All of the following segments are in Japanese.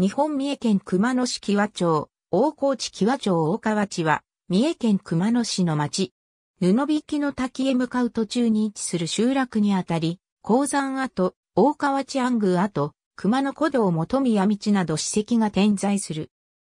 日本三重県熊野市木和町、大河内木和町大河内は、三重県熊野市の町。布引の滝へ向かう途中に位置する集落にあたり、鉱山跡、大河内暗宮跡、熊野古道元宮道など史跡が点在する。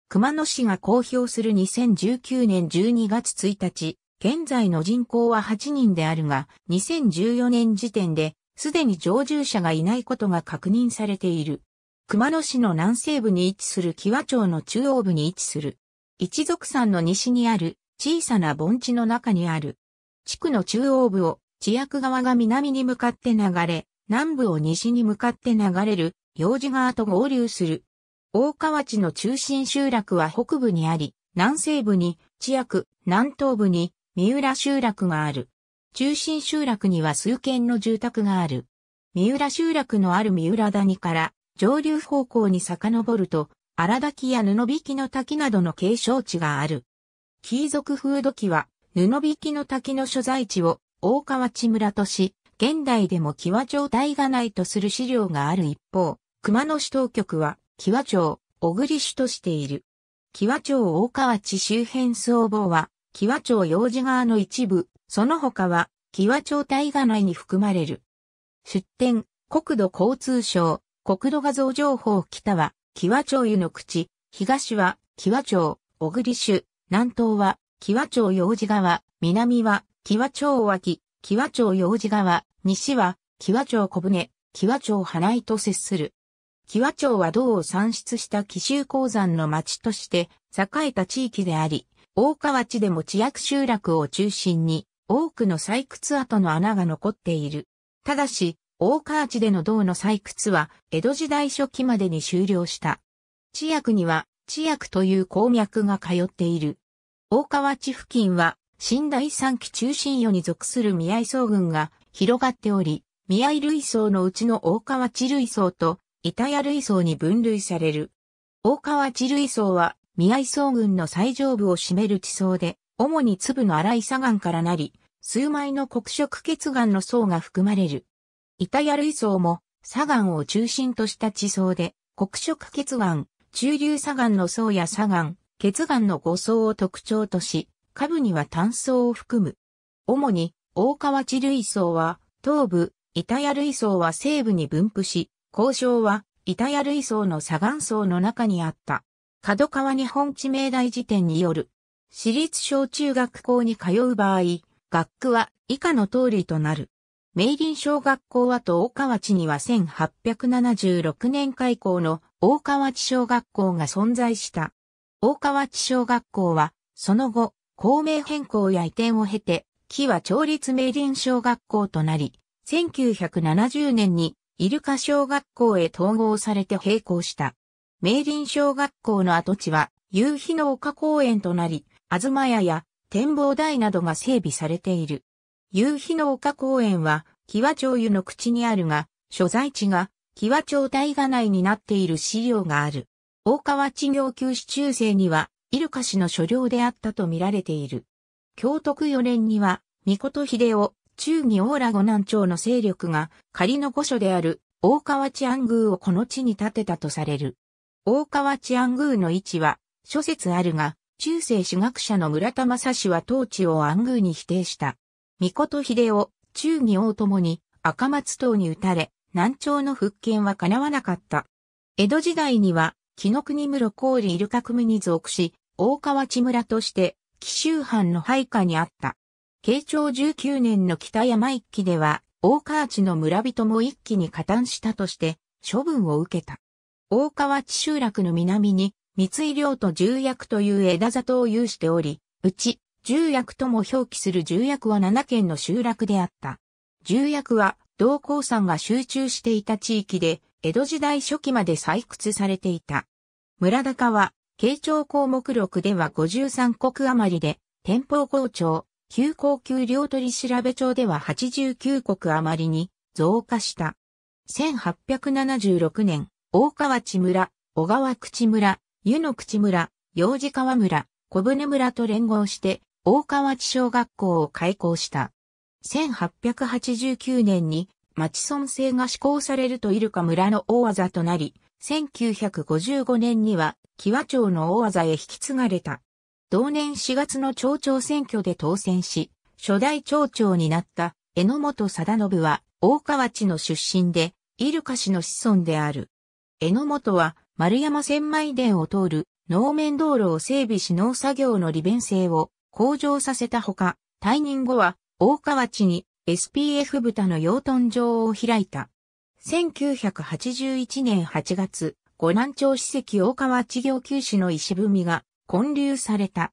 熊野市が公表する2019年12月1日、現在の人口は8人であるが、2014年時点で、すでに常住者がいないことが確認されている。熊野市の南西部に位置する木和町の中央部に位置する。一族山の西にある小さな盆地の中にある。地区の中央部を地役川が南に向かって流れ、南部を西に向かって流れる用枝川と合流する。大川地の中心集落は北部にあり、南西部に地役、南東部に三浦集落がある。中心集落には数軒の住宅がある。三浦集落のある三浦谷から上流方向に遡ると、荒滝や布引きの滝などの継承地がある。貴族風土記は、布引きの滝の所在地を大川内村とし、現代でも際ワ町大がないとする資料がある一方、熊野市当局は、際ワ町、小栗市としている。際町大川地周辺総合は、際町幼児側の一部、その他は、際町大河内に含まれる。出典、国土交通省、国土画像情報北は、キワ町湯の口、東は、キワ町、小栗市、南東は、キワ町用治川、南は、キワ町脇、キワ町用治川、西は、キワ町小舟、キワ町花井と接する。キワ町は道を産出した紀州鉱山の町として栄えた地域であり、大川地でも地役集落を中心に多くの採掘跡の穴が残っている。ただし、大河内での銅の採掘は江戸時代初期までに終了した。地薬には地薬という鉱脈が通っている。大河内付近は新第三期中心よに属する宮井層群が広がっており、宮井類層のうちの大河内類層と板谷類層に分類される。大河内類層は宮井層群の最上部を占める地層で、主に粒の荒い砂岩からなり、数枚の黒色血岩の層が含まれる。イタヤ類層も、砂岩を中心とした地層で、黒色血岩、中流砂岩の層や砂岩、血岩の5層を特徴とし、下部には単層を含む。主に、大川地類層は、東部、イタヤ類層は西部に分布し、交渉は、イタヤ類層の砂岩層の中にあった。角川日本地名大辞典による、私立小中学校に通う場合、学区は以下の通りとなる。明林小学校跡大川地には1876年開校の大川地小学校が存在した。大川地小学校は、その後、校名変更や移転を経て、木は町立明林小学校となり、1970年にイルカ小学校へ統合されて閉校した。明林小学校の跡地は、夕日の丘公園となり、東屋や展望台などが整備されている。夕日の丘公園は、キワ町湯の口にあるが、所在地が、キワ町大河内になっている資料がある。大川地行休止中世には、イルカ氏の所領であったと見られている。京徳4年には、御事秀夫、中義大羅五南町の勢力が、仮の御所である、大川地安宮をこの地に建てたとされる。大川地安宮の位置は、諸説あるが、中世史学者の村田正氏は当地を安宮に否定した。御琴秀夫、忠義王ともに赤松党に打たれ、南朝の復権は叶わなかった。江戸時代には、木の国室郡イルカ組に属し、大川地村として、紀州藩の配下にあった。慶長19年の北山一揆では、大川地の村人も一気に加担したとして、処分を受けた。大川地集落の南に、三井領と重役という枝里を有しており、うち、重役とも表記する重役は7県の集落であった。重役は同光山が集中していた地域で、江戸時代初期まで採掘されていた。村高は、慶長項目録では53国余りで、天保校長、旧高級領取調べ帳では89国余りに増加した。1876年、大川内村、小川口村、湯の口村、幼児川村、小舟村と連合して、大川内小学校を開校した。1889年に町村制が施行されるとイルカ村の大技となり、1955年には木和町の大技へ引き継がれた。同年4月の町長選挙で当選し、初代町長になった榎本貞信は大川内の出身で、イルカ氏の子孫である。江本は丸山千枚田を通る農面道路を整備し農作業の利便性を向上させたほか、退任後は大河内に SPF 豚の養豚場を開いた。1981年8月、五南町史跡大河内行休止の石踏みが建立された。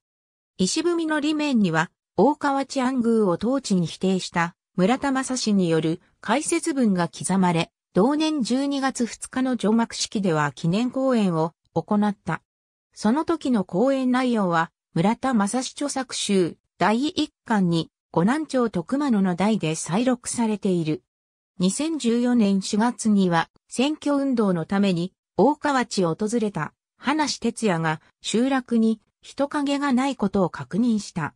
石踏みの裏面には、大河内安宮を当地に否定した村田正氏による解説文が刻まれ、同年12月2日の除幕式では記念講演を行った。その時の講演内容は、村田正史著作集第1巻に、湖南町徳間野の台で再録されている。2014年4月には、選挙運動のために、大川町を訪れた、花話哲也が集落に人影がないことを確認した。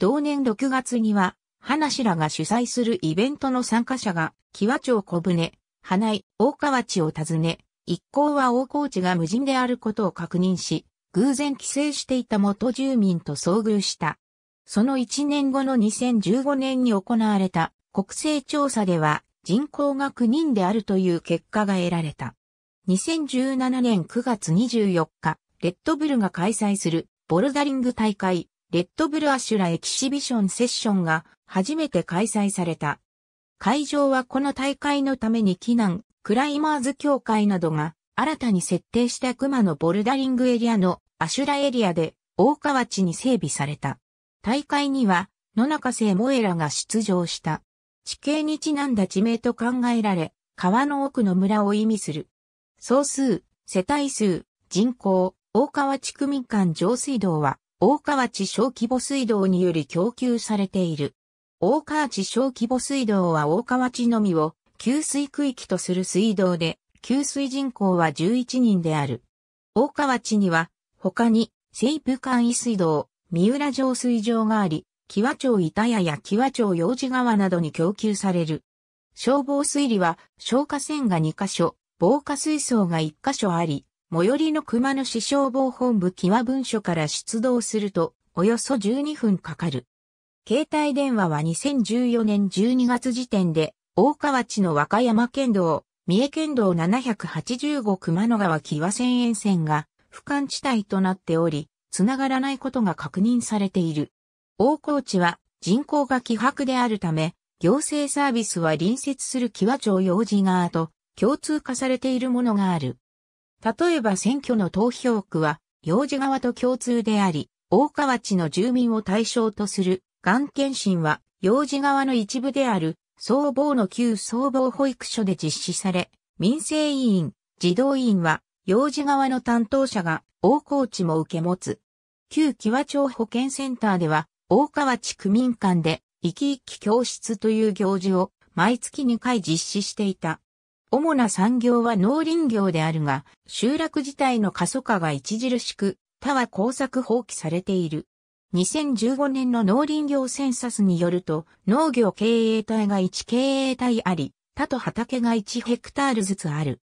同年6月には、花話らが主催するイベントの参加者が、木和町小舟、花井、大川町を訪ね、一行は大河内が無人であることを確認し、偶然帰省していた元住民と遭遇した。その1年後の2015年に行われた国勢調査では人口が9人であるという結果が得られた。2017年9月24日、レッドブルが開催するボルダリング大会、レッドブルアシュラエキシビションセッションが初めて開催された。会場はこの大会のために避難、クライマーズ協会などが新たに設定した熊のボルダリングエリアのアシュラエリアで大河内に整備された。大会には野中生萌らが出場した。地形にちなんだ地名と考えられ、川の奥の村を意味する。総数、世帯数、人口、大河内区民間上水道は、大河内小規模水道により供給されている。大河内小規模水道は大河内のみを給水区域とする水道で、給水人口は11人である。大川地には、他に、西部間井水道、三浦浄水場があり、木和町板屋や木和町用事川などに供給される。消防水利は、消火栓が2カ所、防火水槽が1カ所あり、最寄りの熊野市消防本部木和文書から出動すると、およそ12分かかる。携帯電話は2014年12月時点で、大川地の和歌山県道、三重県道785熊野川木和線沿線が俯瞰地帯となっており、繋がらないことが確認されている。大河内は人口が希薄であるため、行政サービスは隣接する木和町用事側と共通化されているものがある。例えば選挙の投票区は、用事側と共通であり、大河内の住民を対象とする、ん検診は、用事側の一部である、総防の旧総防保育所で実施され、民生委員、児童委員は、幼児側の担当者が、大河内も受け持つ。旧木和町保健センターでは、大河内区民館で、生き生き教室という行事を、毎月2回実施していた。主な産業は農林業であるが、集落自体の過疎化が著しく、他は工作放棄されている。2015年の農林業センサスによると、農業経営体が1経営体あり、他と畑が1ヘクタールずつある。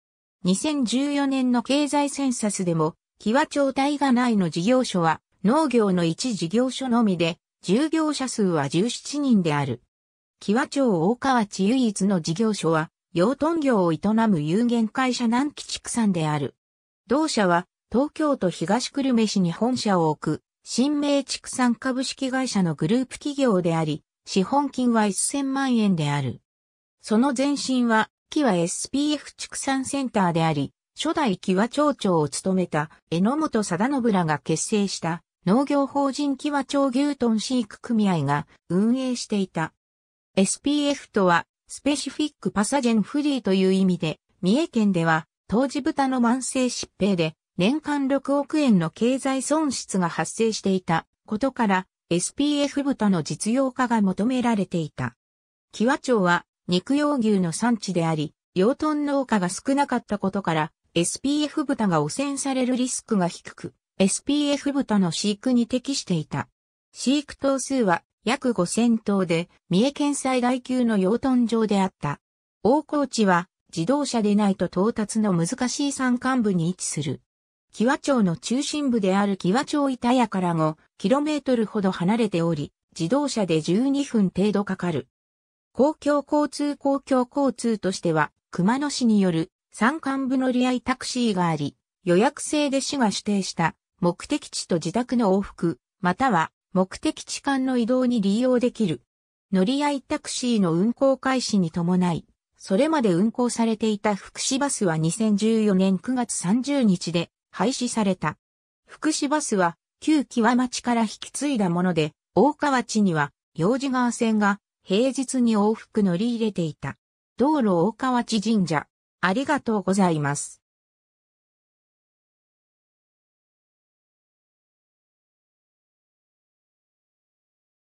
2014年の経済センサスでも、木和町体がないの事業所は、農業の1事業所のみで、従業者数は17人である。木和町大河内唯一の事業所は、養豚業を営む有限会社南紀畜産である。同社は、東京都東久留米市に本社を置く、新名畜産株式会社のグループ企業であり、資本金は1000万円である。その前身は、木は SPF 畜産センターであり、初代木は町長を務めた榎本貞信らが結成した農業法人木は町牛豚飼育組合が運営していた。SPF とは、スペシフィックパサジェンフリーという意味で、三重県では、当時豚の慢性疾病で年間6億円の経済損失が発生していたことから SPF 豚の実用化が求められていた。キワ町は肉用牛の産地であり、養豚農家が少なかったことから SPF 豚が汚染されるリスクが低く、SPF 豚の飼育に適していた。飼育頭数は約5000頭で、三重県最大級の養豚場であった。大河内は自動車でないと到達の難しい山間部に位置する。キワ町の中心部であるキワ町板屋から5トルほど離れており、自動車で12分程度かかる。公共交通公共交通としては、熊野市による山間部乗り合いタクシーがあり、予約制で市が指定した目的地と自宅の往復、または目的地間の移動に利用できる。乗り合いタクシーの運行開始に伴い、それまで運行されていた福祉バスは2014年9月30日で廃止された。福祉バスは旧際町から引き継いだもので、大川町には幼児川線が平日に往復乗り入れていた。道路大川内神社。ありがとうございます。